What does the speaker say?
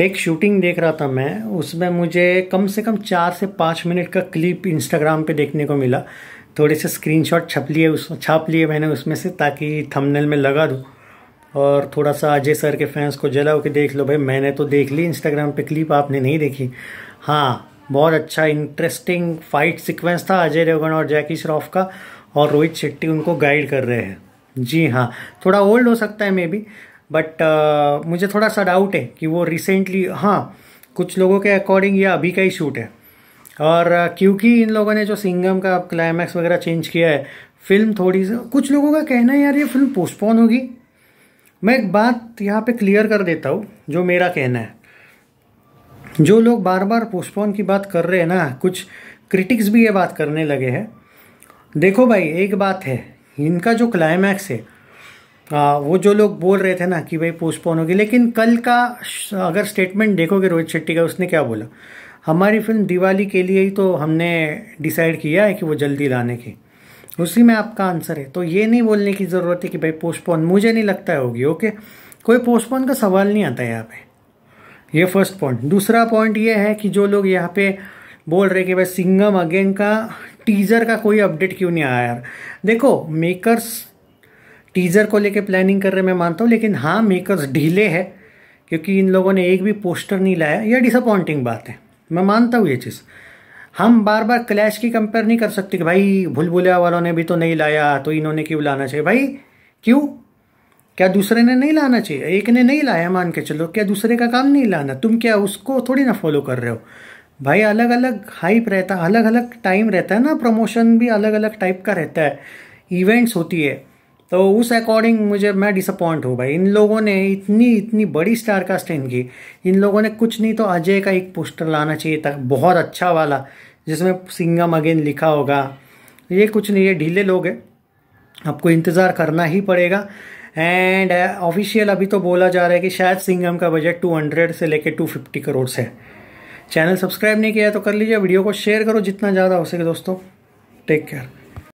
एक शूटिंग देख रहा था मैं उसमें मुझे कम से कम चार से पाँच मिनट का क्लिप इंस्टाग्राम पे देखने को मिला थोड़े से स्क्रीनशॉट छप लिए उस छाप लिए मैंने उसमें से ताकि थंबनेल में लगा दूँ और थोड़ा सा अजय सर के फैंस को जलाओ कि देख लो भाई मैंने तो देख ली इंस्टाग्राम पे क्लिप आपने नहीं देखी हाँ बहुत अच्छा इंटरेस्टिंग फाइट सिक्वेंस था अजय देवगन और जैकी श्रॉफ का और रोहित शेट्टी उनको गाइड कर रहे हैं जी हाँ थोड़ा ओल्ड हो सकता है मे बी बट uh, मुझे थोड़ा सा डाउट है कि वो रिसेंटली हाँ कुछ लोगों के अकॉर्डिंग ये अभी का ही शूट है और uh, क्योंकि इन लोगों ने जो सिंगम का क्लाइमैक्स वगैरह चेंज किया है फिल्म थोड़ी सी कुछ लोगों का कहना है यार ये फिल्म पोस्टपोन होगी मैं एक बात यहाँ पे क्लियर कर देता हूँ जो मेरा कहना है जो लोग बार बार पोस्टपोन की बात कर रहे हैं ना कुछ क्रिटिक्स भी ये बात करने लगे हैं देखो भाई एक बात है इनका जो क्लाइमैक्स है वो जो लोग बोल रहे थे ना कि भाई पोस्टपोन होगी लेकिन कल का अगर स्टेटमेंट देखोगे रोहित शेट्टी का उसने क्या बोला हमारी फिल्म दिवाली के लिए ही तो हमने डिसाइड किया है कि वो जल्दी लाने की उसी में आपका आंसर है तो ये नहीं बोलने की ज़रूरत है कि भाई पोस्टपोन मुझे नहीं लगता है होगी ओके कोई पोस्टपोन का सवाल नहीं आता यहाँ पे ये फर्स्ट पॉइंट दूसरा पॉइंट ये है कि जो लोग यहाँ पे बोल रहे कि भाई सिंगम अगेन का टीजर का कोई अपडेट क्यों नहीं आया यार देखो मेकर्स टीज़र को लेके प्लानिंग कर रहे मैं मानता हूँ लेकिन हाँ मेकर्स ढीले है क्योंकि इन लोगों ने एक भी पोस्टर नहीं लाया यह डिसअपॉइंटिंग बात है मैं मानता हूँ ये चीज़ हम बार बार क्लैश की कंपेयर नहीं कर सकते कि भाई भुलभुलिया वालों ने भी तो नहीं लाया तो इन्होंने क्यों लाना चाहिए भाई क्यों क्या दूसरे ने नहीं लाना चाहिए एक ने नहीं लाया मान के चलो क्या दूसरे का काम नहीं लाना तुम क्या उसको थोड़ी ना फॉलो कर रहे हो भाई अलग अलग हाइप रहता है अलग अलग टाइम रहता है ना प्रमोशन भी अलग अलग टाइप का रहता है इवेंट्स होती है तो उस अकॉर्डिंग मुझे मैं डिसअपॉइंट हूँ भाई इन लोगों ने इतनी इतनी बड़ी स्टार कास्ट है इनकी इन लोगों ने कुछ नहीं तो अजय का एक पोस्टर लाना चाहिए था बहुत अच्छा वाला जिसमें सिंगम अगेन लिखा होगा ये कुछ नहीं ये ढीले लोग हैं आपको इंतज़ार करना ही पड़ेगा एंड ऑफिशियल uh, अभी तो बोला जा रहा है कि शायद सिंगम का बजट टू से लेकर टू करोड़ है चैनल सब्सक्राइब नहीं किया तो कर लीजिए वीडियो को शेयर करो जितना ज़्यादा हो सके दोस्तों टेक केयर